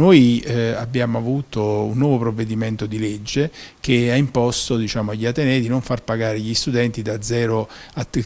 Noi eh, abbiamo avuto un nuovo provvedimento di legge che ha imposto diciamo, agli Atenei di non far pagare gli studenti a,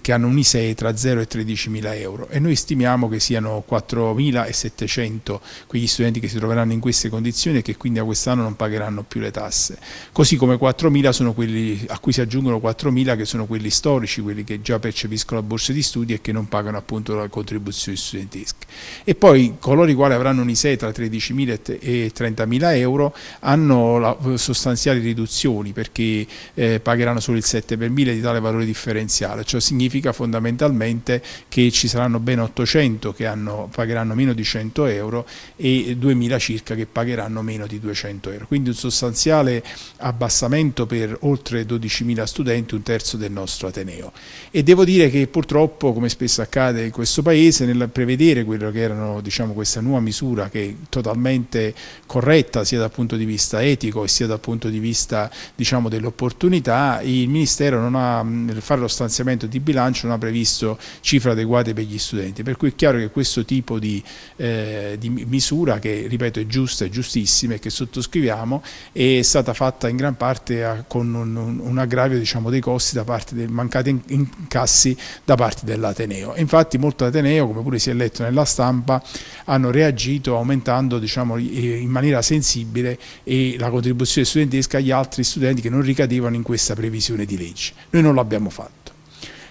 che hanno un ISEE tra 0 e 13 mila euro e noi stimiamo che siano 4.700 quegli studenti che si troveranno in queste condizioni e che quindi a quest'anno non pagheranno più le tasse. Così come 4.000 sono quelli a cui si aggiungono 4.000 che sono quelli storici, quelli che già percepiscono la borsa di studi e che non pagano appunto la contribuzione studentesca. E poi coloro i quali avranno un ISEE tra 13.000 e 17 e 30 mila euro hanno la, sostanziali riduzioni perché eh, pagheranno solo il 7 per 1000 di tale valore differenziale, ciò significa fondamentalmente che ci saranno ben 800 che hanno, pagheranno meno di 100 euro e 2000 circa che pagheranno meno di 200 euro, quindi un sostanziale abbassamento per oltre 12.000 studenti, un terzo del nostro Ateneo e devo dire che purtroppo come spesso accade in questo paese nel prevedere quello che erano diciamo, questa nuova misura che totalmente assolutamente corretta sia dal punto di vista etico sia dal punto di vista diciamo, dell'opportunità, il Ministero non ha, nel fare lo stanziamento di bilancio non ha previsto cifre adeguate per gli studenti, per cui è chiaro che questo tipo di, eh, di misura che ripeto è giusta, e giustissima e che sottoscriviamo è stata fatta in gran parte a, con un, un, un aggravio diciamo, dei costi da parte dei mancati incassi da parte dell'Ateneo. Infatti molto Ateneo, come pure si è letto nella stampa, hanno reagito aumentando diciamo, diciamo, in maniera sensibile e la contribuzione studentesca agli altri studenti che non ricadevano in questa previsione di legge. Noi non l'abbiamo fatto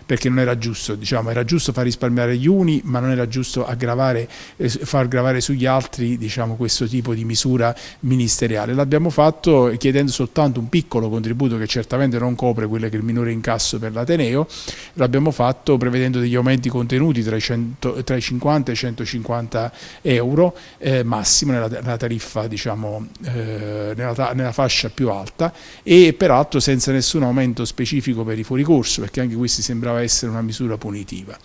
perché non era giusto, diciamo, era giusto far risparmiare gli uni, ma non era giusto aggravare, eh, far gravare sugli altri diciamo, questo tipo di misura ministeriale. L'abbiamo fatto chiedendo soltanto un piccolo contributo che certamente non copre quello che è il minore incasso per l'Ateneo, l'abbiamo fatto prevedendo degli aumenti contenuti tra i, 100, tra i 50 e i 150 euro eh, massimo nella, nella tariffa, diciamo, eh, nella, nella fascia più alta e peraltro senza nessun aumento specifico per i fuoricorso, perché anche questi sembrava poteva essere una misura punitiva.